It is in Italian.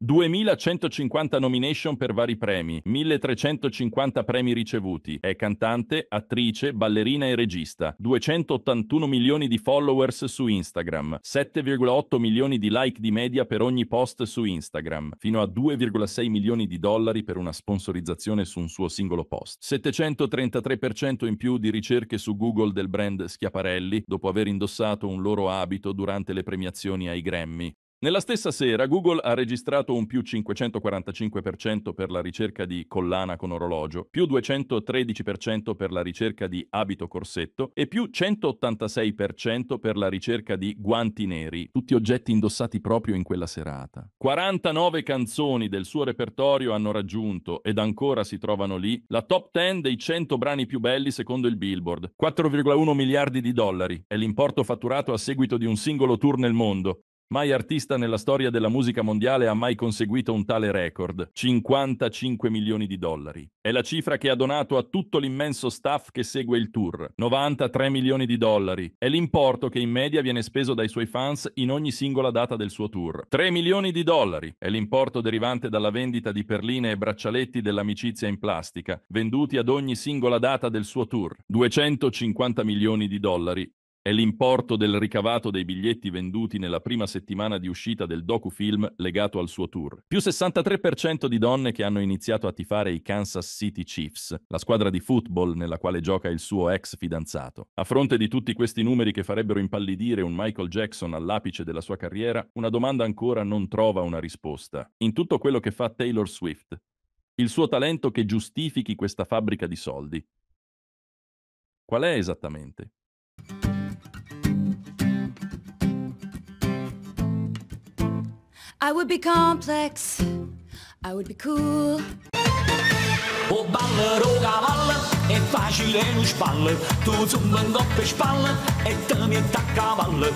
2150 nomination per vari premi, 1350 premi ricevuti. È cantante, attrice, ballerina e regista. 281 milioni di followers su Instagram, 7,8 milioni di like di media per ogni post su Instagram, fino a 2,6 milioni di dollari per una sponsorizzazione su un suo singolo post. 733% in più di ricerche su Google del brand Schiaparelli dopo aver indossato un loro abito durante le premiazioni ai Grammy. Nella stessa sera Google ha registrato un più 545% per la ricerca di collana con orologio, più 213% per la ricerca di abito corsetto e più 186% per la ricerca di guanti neri, tutti oggetti indossati proprio in quella serata. 49 canzoni del suo repertorio hanno raggiunto, ed ancora si trovano lì, la top 10 dei 100 brani più belli secondo il Billboard. 4,1 miliardi di dollari è l'importo fatturato a seguito di un singolo tour nel mondo, Mai artista nella storia della musica mondiale ha mai conseguito un tale record, 55 milioni di dollari. È la cifra che ha donato a tutto l'immenso staff che segue il tour, 93 milioni di dollari. È l'importo che in media viene speso dai suoi fans in ogni singola data del suo tour. 3 milioni di dollari è l'importo derivante dalla vendita di perline e braccialetti dell'amicizia in plastica, venduti ad ogni singola data del suo tour. 250 milioni di dollari è l'importo del ricavato dei biglietti venduti nella prima settimana di uscita del docufilm legato al suo tour. Più 63% di donne che hanno iniziato a tifare i Kansas City Chiefs, la squadra di football nella quale gioca il suo ex fidanzato. A fronte di tutti questi numeri che farebbero impallidire un Michael Jackson all'apice della sua carriera, una domanda ancora non trova una risposta. In tutto quello che fa Taylor Swift, il suo talento che giustifichi questa fabbrica di soldi. Qual è esattamente? I would be complex. I would be cool. e facile spalle, tu spalle, e tămi